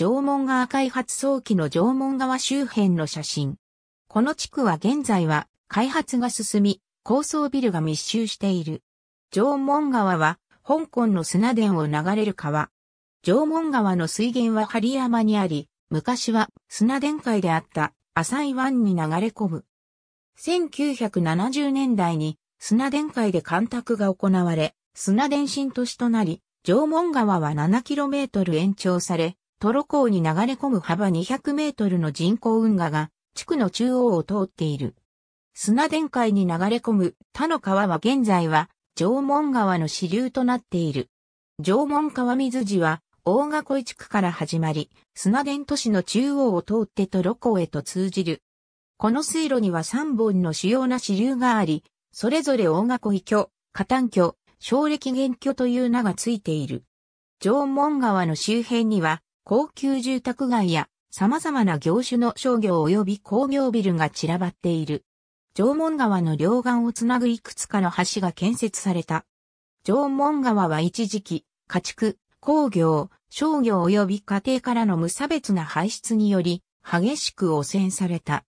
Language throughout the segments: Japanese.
縄文川開発早期の縄文川周辺の写真。この地区は現在は開発が進み、高層ビルが密集している。縄文川は香港の砂田を流れる川。縄文川の水源は針山にあり、昔は砂田海であった浅い湾に流れ込む。1970年代に砂田海で干拓が行われ、砂田新都市となり、縄文川は 7km 延長され、トロ港に流れ込む幅200メートルの人工運河が地区の中央を通っている。砂田海に流れ込む他の川は現在は縄文川の支流となっている。縄文川水寺は大賀小地区から始まり、砂田都市の中央を通ってトロ港へと通じる。この水路には3本の主要な支流があり、それぞれ大賀小井居、加丹居、小暦元居という名がついている。縄文川の周辺には高級住宅街や様々な業種の商業及び工業ビルが散らばっている。縄文川の両岸をつなぐいくつかの橋が建設された。縄文川は一時期、家畜、工業、商業及び家庭からの無差別な排出により、激しく汚染された。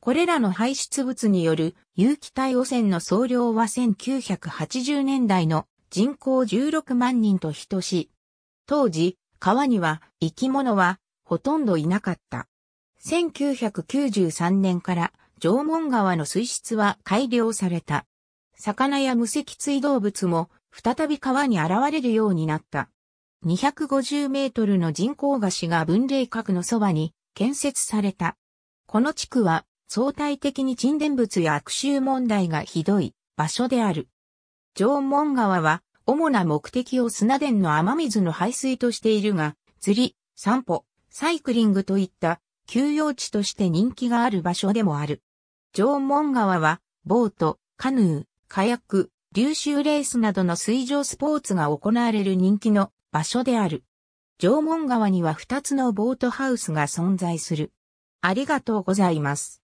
これらの排出物による有機体汚染の総量は1980年代の人口16万人と等しい。当時、川には生き物はほとんどいなかった。1993年から縄文川の水質は改良された。魚や無脊椎動物も再び川に現れるようになった。250メートルの人工河岸が分霊閣のそばに建設された。この地区は相対的に沈殿物や悪臭問題がひどい場所である。縄文川は主な目的を砂田の雨水の排水としているが、釣り、散歩、サイクリングといった休養地として人気がある場所でもある。縄文川は、ボート、カヌー、カヤック、流州レースなどの水上スポーツが行われる人気の場所である。縄文川には2つのボートハウスが存在する。ありがとうございます。